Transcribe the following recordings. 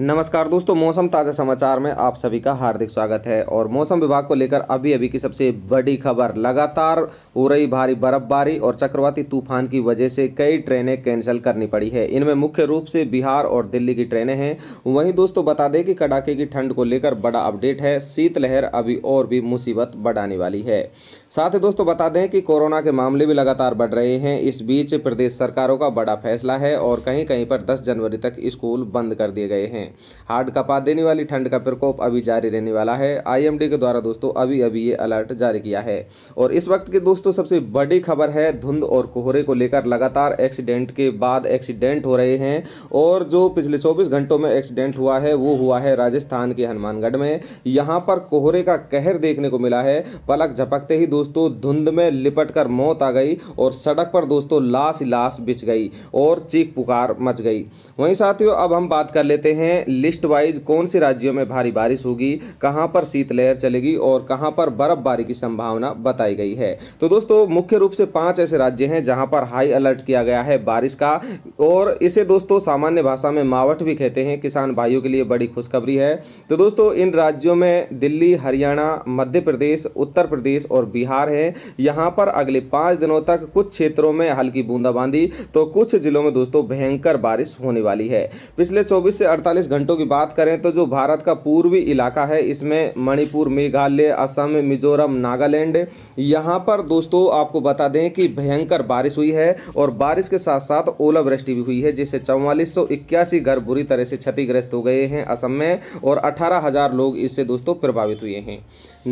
नमस्कार दोस्तों मौसम ताज़ा समाचार में आप सभी का हार्दिक स्वागत है और मौसम विभाग को लेकर अभी अभी की सबसे बड़ी खबर लगातार हो रही भारी बर्फबारी और चक्रवाती तूफान की वजह से कई ट्रेनें कैंसिल करनी पड़ी है इनमें मुख्य रूप से बिहार और दिल्ली की ट्रेनें हैं वहीं दोस्तों बता दें कि कड़ाके की ठंड को लेकर बड़ा अपडेट है शीतलहर अभी और भी मुसीबत बढ़ाने वाली है साथ ही दोस्तों बता दें कि कोरोना के मामले भी लगातार बढ़ रहे हैं इस बीच प्रदेश सरकारों का बड़ा फैसला है और कहीं कहीं पर दस जनवरी तक स्कूल बंद कर दिए गए हैं हैं हार्ड कपा देने वाली ठंड का प्रकोप अभी जारी रहने वाला है आईएमडी के द्वारा दोस्तों अभी अभी ये अलर्ट जारी किया है और इस वक्त की दोस्तों सबसे बड़ी खबर है धुंध और कोहरे को लेकर लगातार एक्सीडेंट के बाद एक्सीडेंट हो रहे हैं और जो पिछले चौबीस घंटों में एक्सीडेंट हुआ है वो हुआ है राजस्थान के हनुमानगढ़ में यहाँ पर कोहरे का कहर देखने को मिला है पलक झपकते ही दोस्तों धुंध में लिपट कर मौत आ गई और सड़क पर दोस्तों लाश लाश बिछ गई और चीख पुकार मच गई वहीं साथियों अब हम बात कर लेते हैं में लिस्ट वाइज कौन से राज्यों में भारी बारिश होगी कहां पर शीतलहर चलेगी और कहां पर बर्फबारी की संभावना बताई गई है तो दोस्तों मुख्य रूप से पांच ऐसे राज्य हैं जहां पर हाई अलर्ट किया गया है बारिश का और इसे दोस्तों सामान्य भाषा में मावट भी कहते हैं किसान भाइयों के लिए बड़ी खुशखबरी है तो दोस्तों इन राज्यों में दिल्ली हरियाणा मध्य प्रदेश उत्तर प्रदेश और बिहार है यहाँ पर अगले पाँच दिनों तक कुछ क्षेत्रों में हल्की बूंदाबांदी तो कुछ जिलों में दोस्तों भयंकर बारिश होने वाली है पिछले चौबीस से अड़तालीस अड़तालीस घंटों की बात करें तो जो भारत का पूर्वी इलाका है इसमें मणिपुर मेघालय असम मिजोरम नागालैंड यहाँ पर दोस्तों आपको बता दें कि भयंकर बारिश हुई है और बारिश के साथ साथ ओलावृष्टि भी हुई है जिससे चौवालीस घर बुरी तरह से क्षतिग्रस्त हो गए हैं असम में और अठारह लोग इससे दोस्तों प्रभावित हुए हैं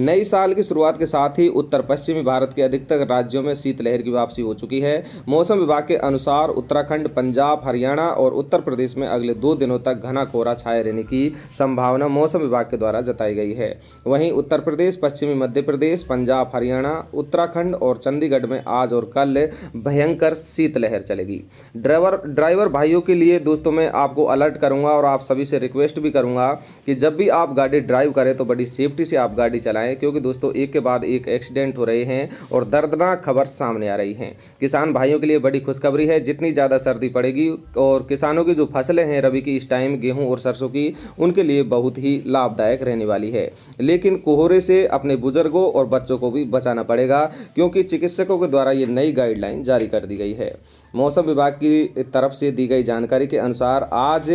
नई साल की शुरुआत के साथ ही उत्तर पश्चिमी भारत के अधिकतर राज्यों में शीतलहर की वापसी हो चुकी है मौसम विभाग के अनुसार उत्तराखंड पंजाब हरियाणा और उत्तर प्रदेश में अगले दो दिनों तक घना कोहरा छाए रहने की संभावना मौसम विभाग के द्वारा जताई गई है वहीं उत्तर प्रदेश पश्चिमी मध्य प्रदेश पंजाब हरियाणा उत्तराखंड और चंडीगढ़ में आज और कल भयंकर शीतलहर चलेगी ड्राइवर ड्राइवर भाइयों के लिए दोस्तों मैं आपको अलर्ट करूंगा और आप सभी से रिक्वेस्ट भी करूंगा कि जब भी आप गाड़ी ड्राइव करें तो बड़ी सेफ्टी से आप गाड़ी चलाएं क्योंकि दोस्तों एक के बाद एक एक्सीडेंट हो रहे हैं और दर्दनाक खबर सामने आ रही है किसान भाइयों के लिए बड़ी खुशखबरी है जितनी ज़्यादा सर्दी पड़ेगी और किसानों की जो फसलें हैं रबी की इस टाइम गेहूँ गेहूँ और सरसों की उनके लिए बहुत ही लाभदायक रहने वाली है लेकिन कोहरे से अपने बुजुर्गों और बच्चों को भी बचाना पड़ेगा क्योंकि चिकित्सकों के द्वारा ये नई गाइडलाइन जारी कर दी गई है मौसम विभाग की तरफ से दी गई जानकारी के अनुसार आज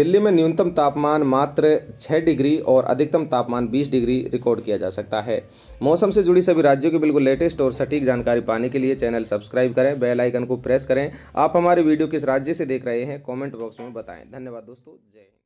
दिल्ली में न्यूनतम तापमान मात्र 6 डिग्री और अधिकतम तापमान 20 डिग्री रिकॉर्ड किया जा सकता है मौसम से जुड़ी सभी राज्यों की बिल्कुल लेटेस्ट और सटीक जानकारी पाने के लिए चैनल सब्सक्राइब करें बेल आइकन को प्रेस करें आप हमारे वीडियो किस राज्य से देख रहे हैं कॉमेंट बॉक्स में बताएं धन्यवाद दोस्तों जय